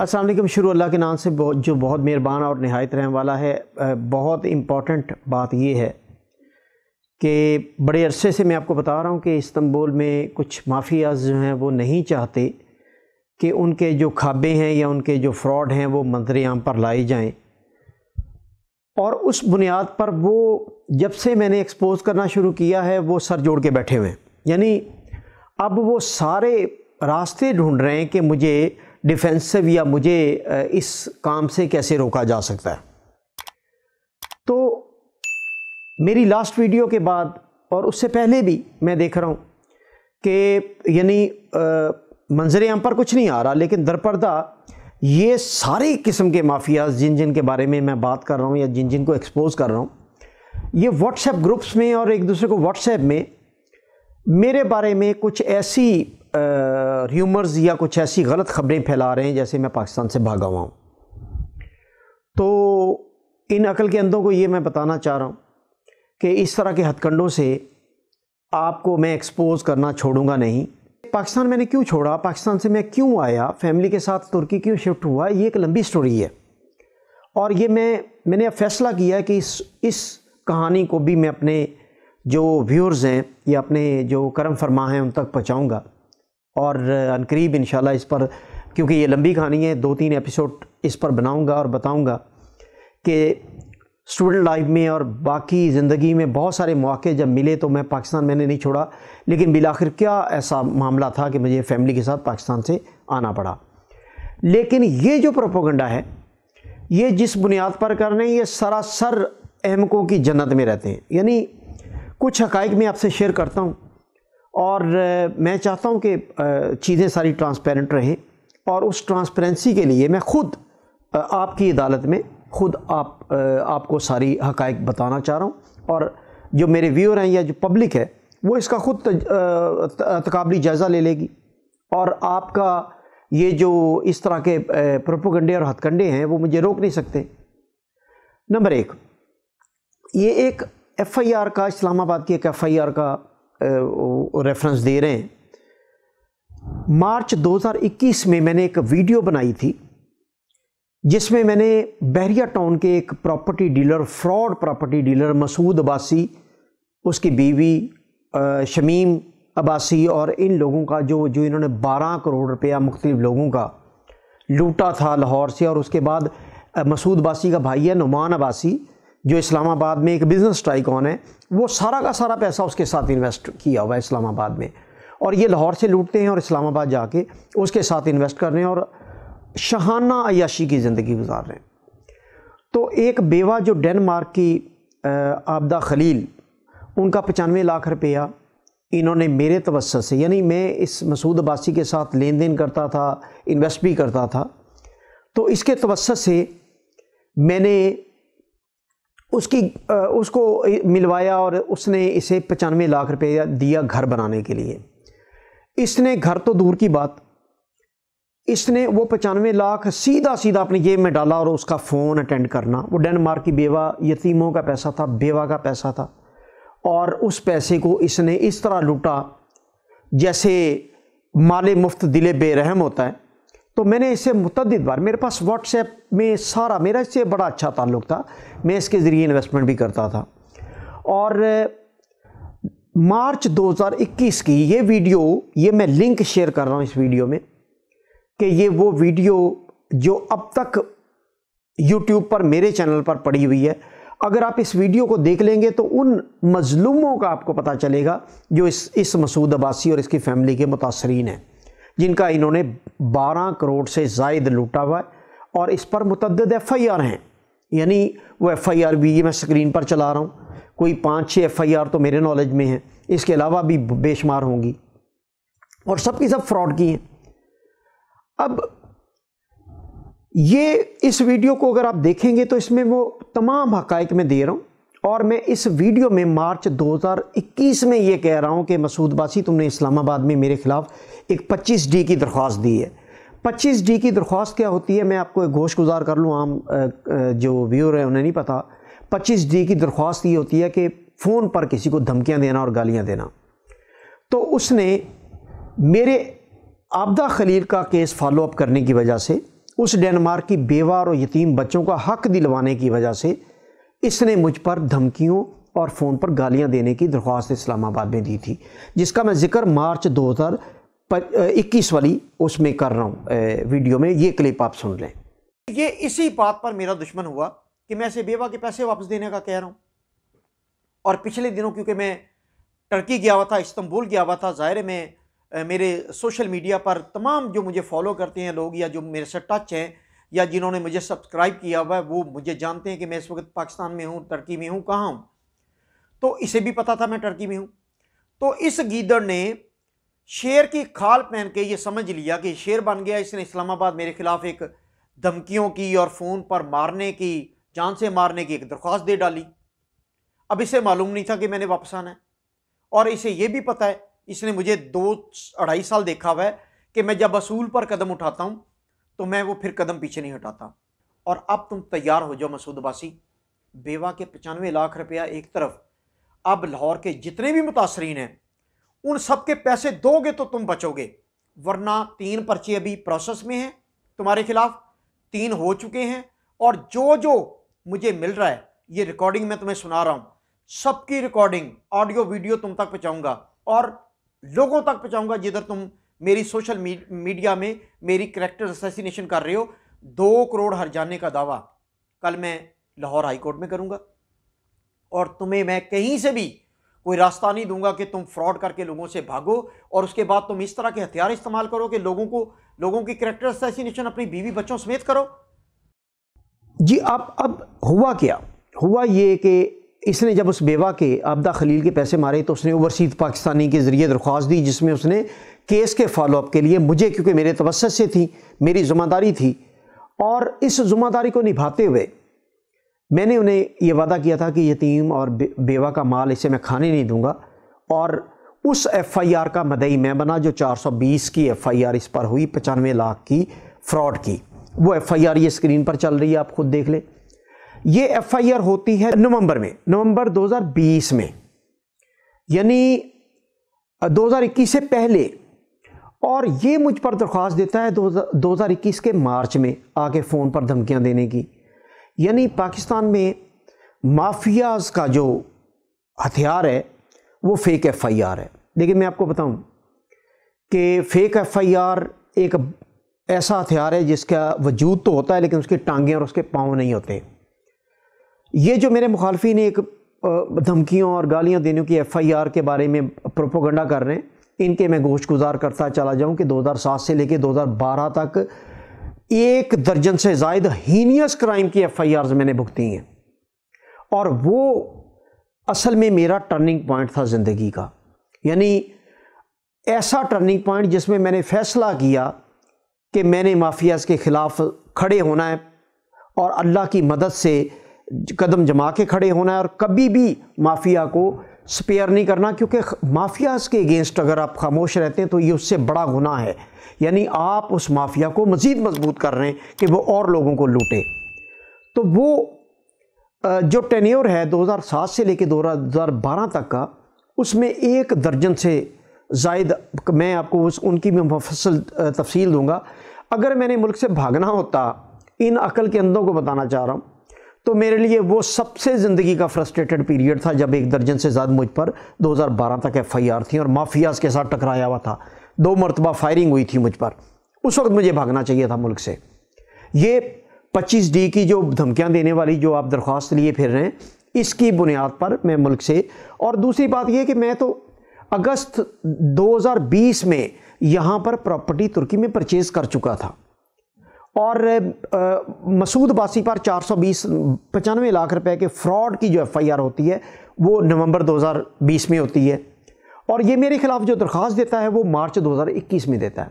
असलम शुरू अल्लाह के नाम से जो बहुत मेहरबान और नहायत रहने वाला है बहुत इम्पॉर्टेंट बात यह है कि बड़े अरसे से मैं आपको बता रहा हूँ कि इस्तंबुल में कुछ माफियाज जो हैं वो नहीं चाहते कि उनके जो खाबे हैं या उनके जो फ्रॉड हैं वो मंजर आम पर लाए जाएं और उस बुनियाद पर वो जब से मैंने एक्सपोज करना शुरू किया है वो सर जोड़ के बैठे हुए हैं यानी अब वो सारे रास्ते ढूंढ रहे हैं कि मुझे डिफेंसिव या मुझे इस काम से कैसे रोका जा सकता है तो मेरी लास्ट वीडियो के बाद और उससे पहले भी मैं देख रहा हूँ कि यानी मंजर यहाँ पर कुछ नहीं आ रहा लेकिन दरपर्दा ये सारे किस्म के माफियाज जिन जिन के बारे में मैं बात कर रहा हूँ या जिन जिन को एक्सपोज कर रहा हूँ ये व्हाट्सएप ग्रुप्स में और एक दूसरे को व्हाट्सएप में मेरे बारे में कुछ ऐसी आ, र्यूमर्स या कुछ ऐसी गलत ख़बरें फैला रहे हैं जैसे मैं पाकिस्तान से भागा हुआ हूँ तो इन अकल के अंदों को ये मैं बताना चाह रहा हूँ कि इस तरह के हथकंडों से आपको मैं एक्सपोज करना छोड़ूंगा नहीं पाकिस्तान मैंने क्यों छोड़ा पाकिस्तान से मैं क्यों आया फैमिली के साथ तुर्की क्यों शिफ्ट हुआ ये एक लंबी स्टोरी है और ये मैं मैंने अब फैसला किया कि इस इस कहानी को भी मैं अपने जो व्यूअर्स हैं या अपने जो करम फरमा हैं उन तक पहुँचाऊँगा और अनकरीब इन इस पर क्योंकि ये लंबी कहानी है दो तीन एपिसोड इस पर बनाऊंगा और बताऊंगा कि स्टूडेंट लाइफ में और बाकी ज़िंदगी में बहुत सारे मौके जब मिले तो मैं पाकिस्तान मैंने नहीं छोड़ा लेकिन बिलाखिर क्या ऐसा मामला था कि मुझे फैमिली के साथ पाकिस्तान से आना पड़ा लेकिन ये जो प्रोपोगंडा है ये जिस बुनियाद पर कर रहे हैं ये सरासर अहमकों की जन्नत में रहते हैं यानी कुछ हकाइक मैं आपसे शेयर करता हूँ और मैं चाहता हूँ कि चीज़ें सारी ट्रांसपेरेंट रहें और उस ट्रांसपेरेंसी के लिए मैं खुद आपकी अदालत में खुद आप आपको सारी हकाइक बताना चाह रहा हूँ और जो मेरे व्यूअर हैं या जो पब्लिक है वो इसका खुद तकाबली जायज़ा ले लेगी और आपका ये जो इस तरह के प्रोपोगंडे और हथकंडे हैं वो मुझे रोक नहीं सकते नंबर एक ये एक एफआईआर का इस्लामाबाद की एक एफआईआर का रेफरेंस दे रहे हैं मार्च 2021 में मैंने एक वीडियो बनाई थी जिसमें मैंने बहरिया टाउन के एक property dealer fraud property dealer Masood Abbasi उसकी बीवी शमीम अबासी और इन लोगों का जो जो इन्होंने 12 करोड़ रुपया मुख्तलिफ लोगों का लूटा था लाहौर से और उसके बाद मसूद अबासी का भाई है नुमान अबासी जो इस्लामाबाद में एक बिज़नेस ऑन है वो सारा का सारा पैसा उसके साथ इन्वेस्ट किया हुआ है इस्लामाबाद में और ये लाहौर से लूटते हैं और इस्लामाबाद जाके उसके साथ इन्वेस्ट कर रहे हैं और शहाना अयाशी की ज़िंदगी गुजार रहे हैं तो एक बेवा जो डेनमार्क की आबदा खलील उनका पचानवे लाख रुपया इन्होंने मेरे तवस्त से यानी मैं इस मसूद अब्बासी के साथ लेन देन करता था इन्वेस्ट भी करता था तो इसके तवस्त से मैंने उसकी उसको मिलवाया और उसने इसे पचानवे लाख रुपया दिया घर बनाने के लिए इसने घर तो दूर की बात इसने वो पचानवे लाख सीधा सीधा अपनी जेब में डाला और उसका फ़ोन अटेंड करना वो डेनमार्क की बेवा यतीमों का पैसा था बेवा का पैसा था और उस पैसे को इसने इस तरह लूटा जैसे माले मुफ्त दिले बेरहम होता है तो मैंने इसे मुतद बार मेरे पास व्हाट्सएप में सारा मेरा इससे बड़ा अच्छा ताल्लुक था मैं इसके ज़रिए इन्वेस्टमेंट भी करता था और मार्च 2021 की ये वीडियो ये मैं लिंक शेयर कर रहा हूँ इस वीडियो में कि ये वो वीडियो जो अब तक यूट्यूब पर मेरे चैनल पर पड़ी हुई है अगर आप इस वीडियो को देख लेंगे तो उन मजलूमों का आपको पता चलेगा जो इस इस मसूद अब्बासी और इसकी फैमिली के मुतासरीन हैं जिनका इन्होंने 12 करोड़ से जायद लूटा हुआ है और इस पर मुतद एफ़ आई आर हैं यानी वो एफ़ आई आर भी ये मैं स्क्रीन पर चला रहा हूँ कोई पाँच छः एफ़ आई आर तो मेरे नॉलेज में हैं इसके अलावा भी बेशुमार होंगी और सब की सब फ्रॉड की हैं अब ये इस वीडियो को अगर आप देखेंगे तो इसमें वो तमाम हक़ मैं दे रहा हूँ और मैं इस वीडियो में मार्च 2021 में ये कह रहा हूँ कि मसूद बासी तुमने इस्लामाबाद में मेरे ख़िलाफ़ एक 25 डी की दरख्वास्त दी है 25 डी की दरख्वास्त क्या होती है मैं आपको एक गोश गुजार कर लूँ आम जो व्यूअर हैं उन्हें नहीं पता 25 डी की दरख्वास्त ये होती है कि फ़ोन पर किसी को धमकियाँ देना और गालियाँ देना तो उसने मेरे आपदा खलील का केस फॉलोअप करने की वजह से उस डेनमार्क की बेवा और यतीम बच्चों का हक दिलवाने की वजह से इसने मुझ पर धमकियों और फ़ोन पर गालियां देने की दरख्वास्त इस्लामाबाद में दी थी जिसका मैं ज़िक्र मार्च दो हज़ार इक्कीस वाली उसमें कर रहा हूँ वीडियो में ये क्लिप आप सुन लें ये इसी बात पर मेरा दुश्मन हुआ कि मैं इसे बेवा के पैसे वापस देने का कह रहा हूँ और पिछले दिनों क्योंकि मैं टर्की गया हुआ था इस्तंबुल गया हुआ था ज़ाहिर में मेरे सोशल मीडिया पर तमाम जो मुझे फॉलो करते हैं लोग या जो मेरे से टच हैं या जिन्होंने मुझे सब्सक्राइब किया हुआ है वो मुझे जानते हैं कि मैं इस वक्त पाकिस्तान में हूँ टर्की में हूँ कहाँ हूँ तो इसे भी पता था मैं टर्की में हूँ तो इस गीदड़ ने शेर की खाल पहन के ये समझ लिया कि शेर बन गया इसने इस्लामाबाद मेरे खिलाफ एक धमकियों की और फ़ोन पर मारने की जान से मारने की एक दरख्वास्त दे डाली अब इसे मालूम नहीं था कि मैंने वापस आना है और इसे ये भी पता है इसने मुझे दो अढ़ाई साल देखा हुआ है कि मैं जब असूल पर कदम उठाता हूँ तो मैं वो फिर कदम पीछे नहीं हटाता और अब तुम तैयार हो जाओ मसूद अब्बासी बेवा के पचानवे लाख रुपया एक तरफ अब लाहौर के जितने भी मुतासरीन हैं उन सब के पैसे दोगे तो तुम बचोगे वरना तीन पर्चे अभी प्रोसेस में हैं तुम्हारे खिलाफ तीन हो चुके हैं और जो जो मुझे मिल रहा है ये रिकॉर्डिंग मैं तुम्हें सुना रहा हूँ सबकी रिकॉर्डिंग ऑडियो वीडियो तुम तक पहुँचाऊँगा और लोगों तक पहुँचाऊँगा जिधर तुम मेरी सोशल मीडिया में मेरी करेक्टर असैसिनेशन कर रहे हो दो करोड़ हर जाने का दावा कल मैं लाहौर हाई कोर्ट में करूंगा और तुम्हें मैं कहीं से भी कोई रास्ता नहीं दूंगा कि तुम फ्रॉड करके लोगों से भागो और उसके बाद तुम इस तरह के हथियार इस्तेमाल करो कि लोगों को लोगों की करेक्टर असैसिनेशन अपनी बीवी बच्चों समेत करो जी आप अब हुआ क्या हुआ ये कि इसने जब उस बेवा के आपदा खलील के पैसे मारे तो उसने ओवरसीज पाकिस्तानी के ज़रिए दरख्वास्त दी जिसमें उसने केस के फॉलोअप के लिए मुझे क्योंकि मेरे तवसत से थी मेरी ज़िम्मेदारी थी और इस ज़िम्मेदारी को निभाते हुए मैंने उन्हें ये वादा किया था कि यतीम और बेवा का माल इसे मैं खाने नहीं दूंगा और उस एफ़ आई आर का मदई मैं बना जो चार सौ बीस की एफ़ आई आर इस पर हुई पचानवे लाख की फ़्रॉड की वो एफ़ आई आर ये स्क्रीन पर चल रही है आप खुद देख लें ये एफआईआर होती है नवंबर में नवंबर 2020 में यानी 2021 से पहले और ये मुझ पर दरख्वास्त देता है 2021 के मार्च में आके फ़ोन पर धमकियां देने की यानी पाकिस्तान में माफियाज़ का जो हथियार है वो फेक एफआईआर है लेकिन मैं आपको बताऊं कि फेक एफआईआर एक ऐसा हथियार है जिसका वजूद तो होता है लेकिन उसकी टांगें और उसके पाँव नहीं होते हैं ये जो मेरे मुखालफी ने एक धमकियों और गालियाँ देने की एफआईआर के बारे में प्रोपोगंडा कर रहे हैं इनके मैं गोश गुजार करता चला जाऊँ कि 2007 से लेकर 2012 तक एक दर्जन से जायद हीनियस क्राइम की एफ आई आर मैंने भुगती हैं और वो असल में मेरा टर्निंग पॉइंट था ज़िंदगी का यानी ऐसा टर्निंग पॉइंट जिसमें मैंने फ़ैसला किया कि मैंने माफियाज़ के ख़िलाफ़ खड़े होना है और अल्लाह की मदद से कदम जमा के खड़े होना है और कभी भी माफिया को स्पेयर नहीं करना क्योंकि माफियाज के अगेंस्ट अगर आप खामोश रहते हैं तो ये उससे बड़ा गुना है यानी आप उस माफिया को मज़ीद मजबूत कर रहे हैं कि वो और लोगों को लूटे तो वो जो टेन्योर है 2007 से लेकर 2012 तक का उसमें एक दर्जन से जायद मैं आपको उस उनकी भी मुफसल तफसील दूंगा अगर मैंने मुल्क से भागना होता इन अकल के अंदों को बताना चाह रहा हूँ तो मेरे लिए वो सबसे ज़िंदगी का फ्रस्ट्रेटेड पीरियड था जब एक दर्जन से ज़्यादा मुझ पर 2012 तक एफ आई आर थी और माफियाज़ के साथ टकराया हुआ था दो मरतबा फायरिंग हुई थी मुझ पर उस वक्त मुझे भागना चाहिए था मुल्क से ये 25 डी की जो धमकियाँ देने वाली जो आप दरख्वास्त लिए फिर रहे हैं इसकी बुनियाद पर मैं मुल्क से और दूसरी बात यह कि मैं तो अगस्त बीस में यहाँ पर प्रॉपर्टी तुर्की में परचेज़ कर चुका था और मसूद बासी पर चार सौ बीस पचानवे लाख रुपए के फ्रॉड की जो एफआईआर होती है वो नवंबर 2020 में होती है और ये मेरे खिलाफ जो दरख्वास्त देता है वो मार्च 2021 में देता है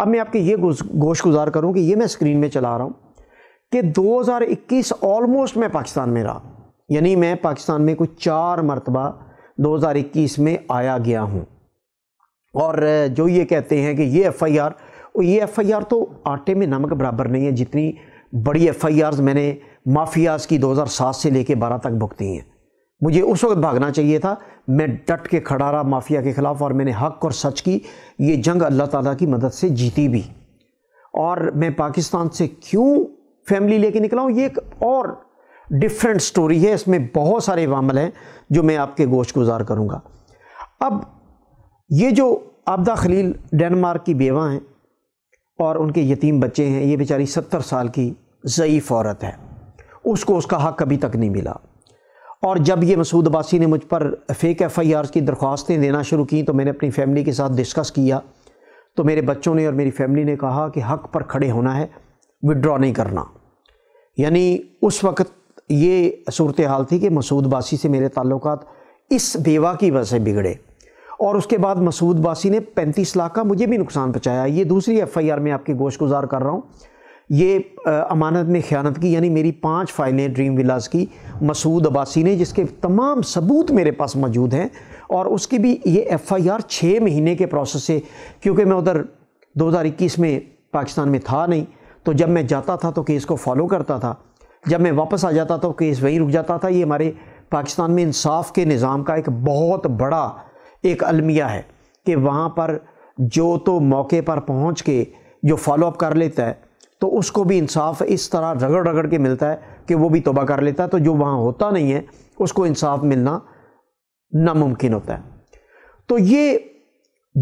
अब मैं आपके ये गोश गुजार करूँ कि ये मैं स्क्रीन में चला रहा हूँ कि 2021 ऑलमोस्ट मैं पाकिस्तान में रहा यानी मैं पाकिस्तान में कुछ चार मरतबा दो में आया गया हूँ और जो ये कहते हैं कि ये एफ़ आई आर और ये एफ तो आटे में नमक बराबर नहीं है जितनी बड़ी एफ मैंने माफियाज़ की 2007 से लेके 12 तक भुगती हैं मुझे उस वक्त भागना चाहिए था मैं डट के खड़ा रहा माफिया के ख़िलाफ़ और मैंने हक और सच की ये जंग अल्लाह ताला की मदद से जीती भी और मैं पाकिस्तान से क्यों फैमिली लेके निकला हूँ ये एक और डिफरेंट स्टोरी है इसमें बहुत सारे वामल हैं जो मैं आपके गोश गुजार करूँगा अब ये जो आपदा खलील डेनमार्क की बेवा हैं और उनके यतीम बच्चे हैं ये बेचारी सत्तर साल की ज़यीफ़ औरत है उसको उसका हक कभी तक नहीं मिला और जब ये मसूद अब्बासी ने मुझ पर फेक एफ़ आई आर की दरख्वास्तें देना शुरू की तो मैंने अपनी फ़ैमिली के साथ डिस्कस किया तो मेरे बच्चों ने और मेरी फैमिली ने कहा कि हक पर खड़े होना है विड्रॉ नहीं करना यानी उस वक्त ये सूरत हाल थी कि मसूद बासी से मेरे ताल्लुकात इस बेवा की वजह से बिगड़े और उसके बाद मसूद बासी ने पैंतीस लाख का मुझे भी नुकसान पहुँचाया ये दूसरी एफ़ आई आर में आपके गोश गुजार कर रहा हूँ ये अमानत में ख़्यात की यानी मेरी पांच फाइलें ड्रीम विलास की मसूद अबासी ने जिसके तमाम सबूत मेरे पास मौजूद हैं और उसकी भी ये एफ़ आई आर छः महीने के प्रोसेस से क्योंकि मैं उधर 2021 में पाकिस्तान में था नहीं तो जब मैं जाता था तो केस को फॉलो करता था जब मैं वापस आ जाता तो केस वहीं रुक जाता था ये हमारे पाकिस्तान में इंसाफ के निज़ाम का एक बहुत बड़ा एक अलमिया है कि वहाँ पर जो तो मौके पर पहुँच के जो फॉलोअप कर लेता है तो उसको भी इंसाफ इस तरह रगड़ रगड़ के मिलता है कि वो भी तोबा कर लेता है तो जो वहाँ होता नहीं है उसको इंसाफ मिलना नामुमकिन होता है तो ये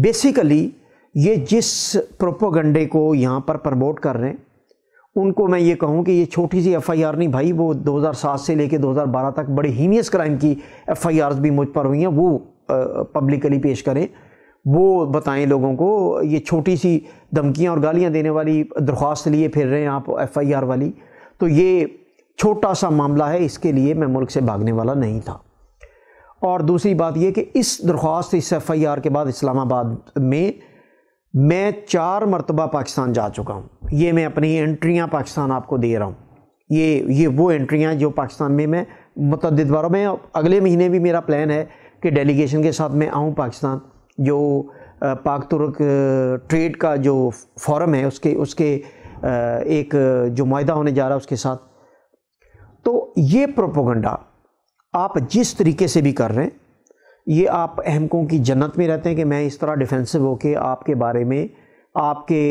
बेसिकली ये जिस प्रोपोगंडे को यहाँ पर प्रमोट कर रहे हैं उनको मैं ये कहूँ कि ये छोटी सी एफआईआर नहीं भाई वो 2007 से लेके 2012 तक बड़े हीनियस क्राइम की एफआईआर भी मुझ पर हुई हैं वो पब्लिकली पेश करें वो बताएं लोगों को ये छोटी सी धमकियां और गालियां देने वाली दरख्वास्त लिए फिर रहे हैं आप एफआईआर वाली तो ये छोटा सा मामला है इसके लिए मैं मुल्क से भागने वाला नहीं था और दूसरी बात यह कि इस दरख्वास्त इस एफ आई आर के बाद इस्लामाबाद में मैं चार मरतबा पाकिस्तान जा चुका हूँ ये मैं अपनी एंट्रियाँ पाकिस्तान आपको दे रहा हूँ ये ये वो एंट्रियाँ जो पाकिस्तान में मैं मतद में अगले महीने भी मेरा प्लान है के डेलीगेशन के साथ मैं आऊँ पाकिस्तान जो पाक तुर्क ट्रेड का जो फॉरम है उसके उसके एक जो माहा होने जा रहा है उसके साथ तो ये प्रोपोगंडा आप जिस तरीके से भी कर रहे हैं ये आप अहमकों की जन्नत में रहते हैं कि मैं इस तरह डिफेंसिव होके आपके बारे में आपके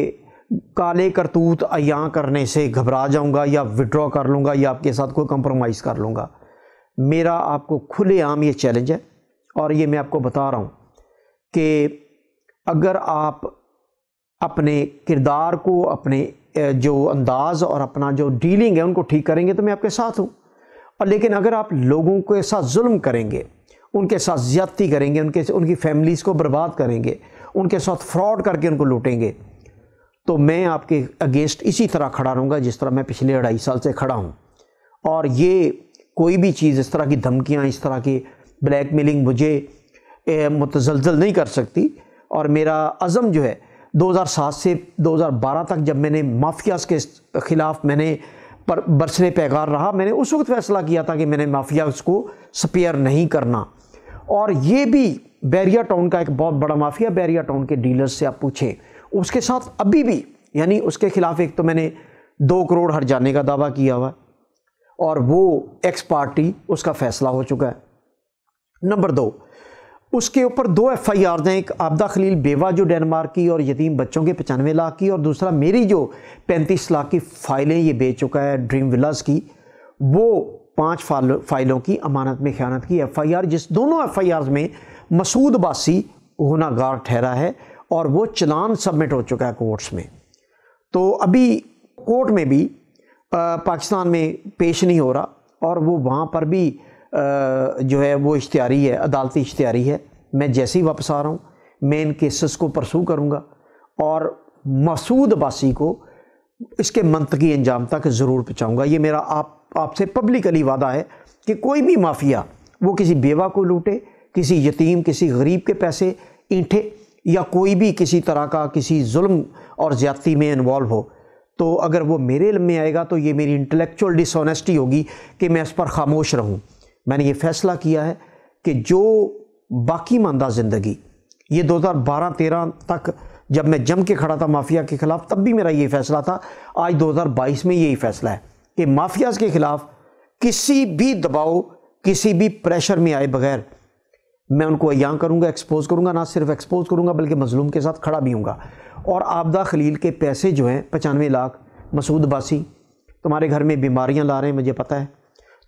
काले करतूत अयाँ करने से घबरा जाऊंगा या विड्रॉ कर लूँगा या आपके साथ कोई कंप्रोमाइज़ कर लूँगा मेरा आपको खुलेआम ये चैलेंज है और ये मैं आपको बता रहा हूँ कि अगर आप अपने किरदार को अपने जो अंदाज़ और अपना जो डीलिंग है उनको ठीक करेंगे तो मैं आपके साथ हूँ और लेकिन अगर आप लोगों के साथ जुल्म करेंगे उनके साथ ज़्यादती करेंगे उनके उनकी फैमिलीज़ को बर्बाद करेंगे उनके साथ फ्रॉड करके उनको लूटेंगे तो मैं आपके अगेंस्ट इसी तरह खड़ा रहूँगा जिस तरह मैं पिछले अढ़ाई साल से खड़ा हूँ और ये कोई भी चीज़ इस तरह की धमकियाँ इस तरह की ब्लैक मेलिंग मुझे मुतजलजल नहीं कर सकती और मेरा अज़म जो है 2007 से 2012 तक जब मैंने माफियाज़ के ख़िलाफ़ मैंने पर बरसने पैगार रहा मैंने उस वक्त फ़ैसला किया था कि मैंने माफियाज़ को स्पेयर नहीं करना और ये भी बैरिया टाउन का एक बहुत बड़ा माफिया बैरिया टाउन के डीलर्स से आप पूछें उसके साथ अभी भी यानी उसके ख़िलाफ़ एक तो मैंने दो करोड़ हर जाने का दावा किया हुआ और वो एक्स पार्टी उसका फ़ैसला हो चुका है नंबर दो उसके ऊपर दो एफ आई आर दें एक आपदा खलील बेवा जो डेनमार्क की और यतीम बच्चों के पचानवे लाख की और दूसरा मेरी जो पैंतीस लाख की फ़ाइलें ये बेच चुका है ड्रीम विलास की वो पाँच फाइलों की अमानत में ख्यात की एफ़ आई आर जिस दोनों एफ़ आई आर में मसूद बासी गुनागार ठहरा है और वो चलान सबमिट हो चुका है कोर्ट्स में तो अभी कोर्ट में भी पाकिस्तान में पेश नहीं हो रहा और वो वहाँ पर भी जो है वो इश्तारी है अदालती इश्तारी है मैं जैसे ही वापस आ रहा हूँ मैं इन केसेस को परसू करूँगा और मसूद अब्बासी को इसके मंतकी अंजाम तक ज़रूर पहुँचाऊँगा ये मेरा आप आपसे पब्लिकली वादा है कि कोई भी माफिया वो किसी बेवा को लूटे किसी यतीम किसी गरीब के पैसे ईंठे या कोई भी किसी तरह का किसी जुल्म और ज़्यादती में इन्वॉल्व हो तो अगर वो मेरे में आएगा तो ये मेरी इंटेलेक्चुअल डिसऑनेस्टी होगी कि मैं इस पर खामोश रहूँ मैंने ये फैसला किया है कि जो बाकी मानदा ज़िंदगी ये 2012-13 तक जब मैं जम के खड़ा था माफिया के ख़िलाफ़ तब भी मेरा ये फ़ैसला था आज 2022 में यही फ़ैसला है कि माफियाज़ के ख़िलाफ़ किसी भी दबाव किसी भी प्रेशर में आए बगैर मैं उनको अयां करूँगा एक्सपोज करूँगा ना सिर्फ एक्सपोज करूँगा बल्कि मजलूम के साथ खड़ा भी हूँगा और आपदा खलील के पैसे जो हैं पचानवे लाख मसूद बासी तुम्हारे घर में बीमारियाँ ला रहे हैं मुझे पता है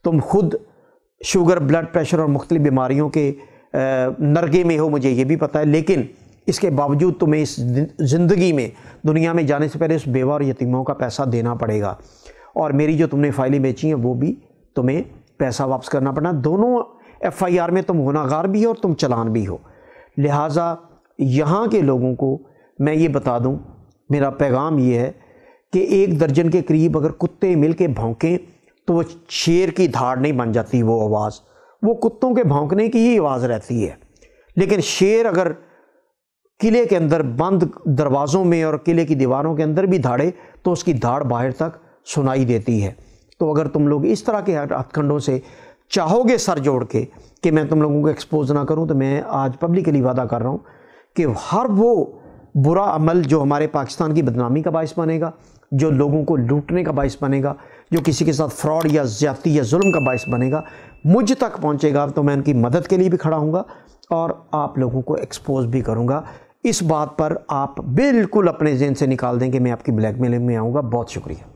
तुम खुद शुगर ब्लड प्रेशर और मुख्तलि बीमारियों के नरगे में हो मुझे ये भी पता है लेकिन इसके बावजूद तुम्हें इस ज़िंदगी में दुनिया में जाने से पहले उस बेवा और यतीमों का पैसा देना पड़ेगा और मेरी जो तुमने फ़ाइलें बेची हैं वो भी तुम्हें पैसा वापस करना पड़ना दोनों एफ़ आई आर में तुम गुनागार भी हो और तुम चलान भी हो लिहाजा यहाँ के लोगों को मैं ये बता दूँ मेरा पैगाम ये है कि एक दर्जन के करीब अगर कुत्ते मिल के भौंकें तो वो शेर की धाड़ नहीं बन जाती वो आवाज़ वो कुत्तों के भौंकने की ही आवाज़ रहती है लेकिन शेर अगर किले के अंदर बंद दरवाज़ों में और किले की दीवारों के अंदर भी धाड़े तो उसकी धाड़ बाहर तक सुनाई देती है तो अगर तुम लोग इस तरह के हथखंडों से चाहोगे सर जोड़ के कि मैं तुम लोगों को एक्सपोज ना करूं तो मैं आज पब्लिकली वादा कर रहा हूं कि हर वो बुरा अमल जो हमारे पाकिस्तान की बदनामी का बायस बनेगा जो लोगों को लूटने का बायस बनेगा जो किसी के साथ फ्रॉड या ज्यादती या जुल्म का बायस बनेगा मुझ तक पहुंचेगा तो मैं उनकी मदद के लिए भी खड़ा हूँगा और आप लोगों को एक्सपोज भी करूँगा इस बात पर आप बिल्कुल अपने जेन से निकाल दें कि मैं आपकी ब्लैकमेलिंग में आऊँगा बहुत शुक्रिया